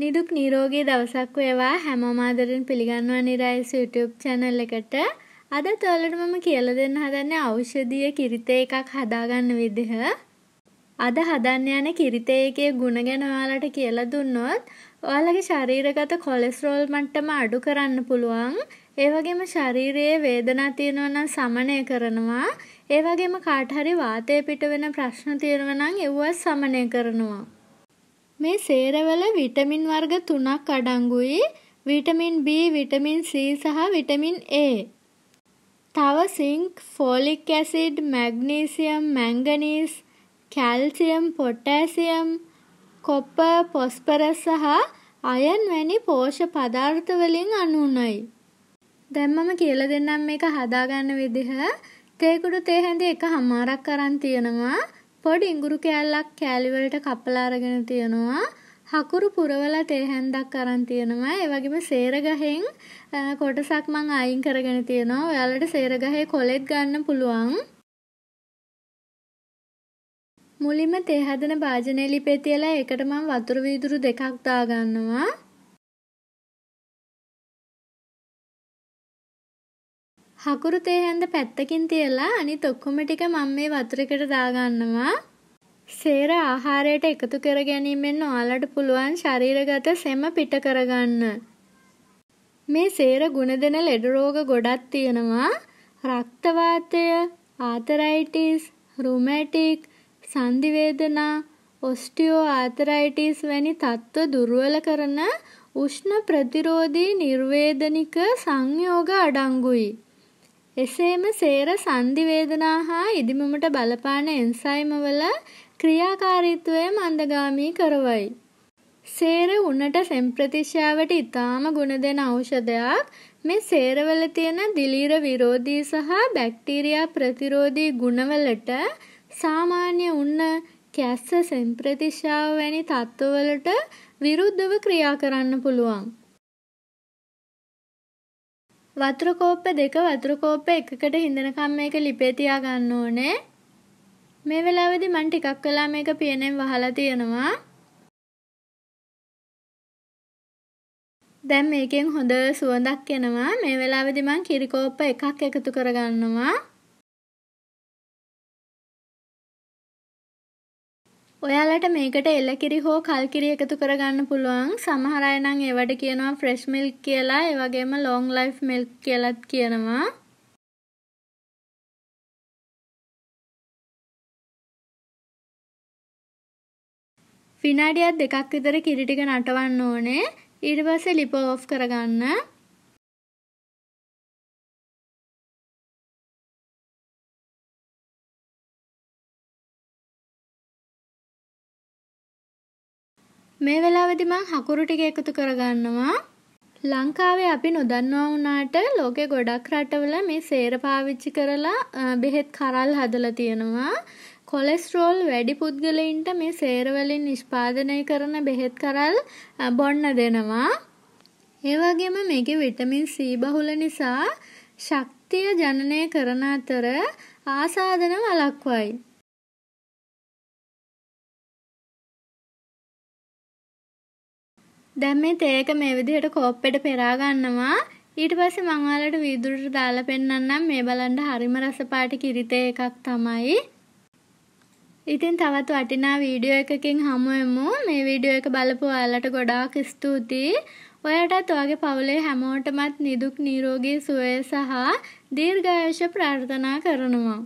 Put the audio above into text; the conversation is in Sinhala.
නිදුක් නිරෝගී දවසක් වේවා හැමෝම ආදරෙන් පිළිගන්නවා නිරායස YouTube channel එකට. අද ඔයාලට මම කියලා දෙන්න හදන්නේ ඖෂධීය කිරිතේ එකක් හදාගන්න විදිහ. අද හදන්න යන කිරිතේ එකේ ಗುಣ ගැන ඔයාලට කියලා දුන්නොත් ඔයාලගේ ශරීරගත කොලෙස්ටරෝල් මට්ටම අඩු කරන්න පුළුවන්. ඒ වගේම ශරීරයේ වේදනා තියෙනවා නම් සමනය කරනවා. ඒ වගේම කාට හරි වාතය පිට වෙන ප්‍රශ්න තියෙනවා නම් ඒවත් සමනය කරනවා. මේ සේරවල විටමින් වර්ග 3ක් අඩංගුයි විටමින් B, විටමින් C සහ විටමින් A. තව zinc, folic acid, magnesium, manganese, calcium, potassium, copper, phosphorus සහ අයන් වැනි පෝෂක පදාර්ථ වලින් අනුනයි. දැන් මම කියලා දෙන්නම් මේක හදාගන්න විදිහ. තේ කුඩු තේ හැඳි එකමාරක් අරන් තියනවා. පොඩි ඉඟුරු කෑල්ලක් කෑලිවලට කපලා අරගෙන තියෙනවා. හකුරු පුරවලා තේහැන්දක් අරන් තියෙනවා. ඒ වගේම සේරගහෙන් කොටසක් මං අයින් කරගෙන තියෙනවා. ඔයාලට සේරගහේ කොලෙත් ගන්න පුළුවන්. මුලින්ම තේ හදන භාජනය ලිපේ තියලා ඒකට මම වතුර වීදුරු දෙකක් දාගන්නවා. හකුරු තේ හැන්ද පැත්තකින් තියලා අනිත් ඔක්කොම ටික මම මේ වතුරකට දාගන්නවා. සේර ආහාරයට එකතු කර ගැනීමෙන් ඔයාලට පුළුවන් ශරීරගත සෙම පිට කරගන්න. මේ සේර ගුණ දෙන ලෙඩ රෝග ගොඩක් තියෙනවා. රක්තවාතය, ආතරයිටිස්, රුමැටික්, සන්ධි වේදනා, ඔස්ටියෝ ආතරයිටිස් වැනි තත්ත්ව දුර්වල කරන උෂ්ණ ප්‍රතිරෝධී නිර්වේදනික සංයෝග අඩංගුයි. එසේම සේර සංධිවේදනා හා ඉදිමමට බලපාන එන්සයිමවල ක්‍රියාකාරීත්වය මන්දගාමී කරවයි. සේර උන්නට සෙම්ප්‍රතිශ්‍යාවට ඉතාම ගුණ දෙන ඖෂධයක් මේ සේරවල තියෙන දිලීර විරෝධී සහ බැක්ටීරියා ප්‍රතිරෝධී ගුණවලට සාමාන්‍ය උන්න කැස්ස සෙම්ප්‍රතිශ්‍යාව වැනි තත්ත්වවලට විරුද්ධව ක්‍රියා කරන්න පුළුවන්. වතුර කෝප්ප දෙක වතුර කෝප්ප එකකට හිඳනකම් මේක ලිපේ තියා ගන්න ඕනේ. මේ වෙලාවේදී මම ටිකක් වෙලා මේක පියනෙන් වහලා තියෙනවා. දැන් මේකෙන් හොඳ සුවඳක් එනවා. මේ වෙලාවේදී මම කිරි කෝප්ප එකක් එකතු කරගන්නවා. ඔයාලට මේකට එල්ලකිරි හෝ කල්කිරි එකතු කරගන්න පුළුවන් සමහර අය නම් ඒවට කියනවා ෆ්‍රෙෂ් මිල්ක් කියලා ඒ වගේම ලොං ලයිෆ් මිල්ක් කියලාත් කියනවා විනාඩියක් දෙකක් විතර කිරි ටික නටවන්න ඕනේ ඊට පස්සේ ලිප ඕෆ් කරගන්න මේ වෙලාවේදී මම හකුරු ටික එකතු කරගන්නවා. ලංකාවේ අපි නොදන්නවා වුණාට ලෝකේ ගොඩක් රටවල මේ සේර පාවිච්චි කරලා බෙහෙත් කරල් හදලා තියෙනවා. කොලෙස්ටරෝල් වැඩි පුද්ගලයින්ට මේ සේර වලින් නිෂ්පාදනය කරන බෙහෙත් කරල් බොන්න දෙනවා. ඒ වගේම මේකේ විටමින් C බහුල නිසා ශක්තිය ජනනය කරන අතර ආසාදන වළක්වයි. දැන් මේ තේක මේ විදිහට කෝප්පෙට පෙරා ගන්නවා. ඊට පස්සේ මම ඔයාලට වීදුරුට දාලා පෙන්නන්නම් මේ බලන්න හරිම රසපාට කිරිතේ එකක් තමයි. ඉතින් තවත් වටිනා වීඩියෝ එකකින් හමු වෙමු. මේ වීඩියෝ එක බලපු ඔයාලට ගොඩාක් ස්තුතියි. ඔයාටත් ඔයාගේ පවුලේ හැමෝටමත් නිදුක් නිරෝගී සුවය සහ දීර්ඝායුෂ ප්‍රාර්ථනා කරනවා.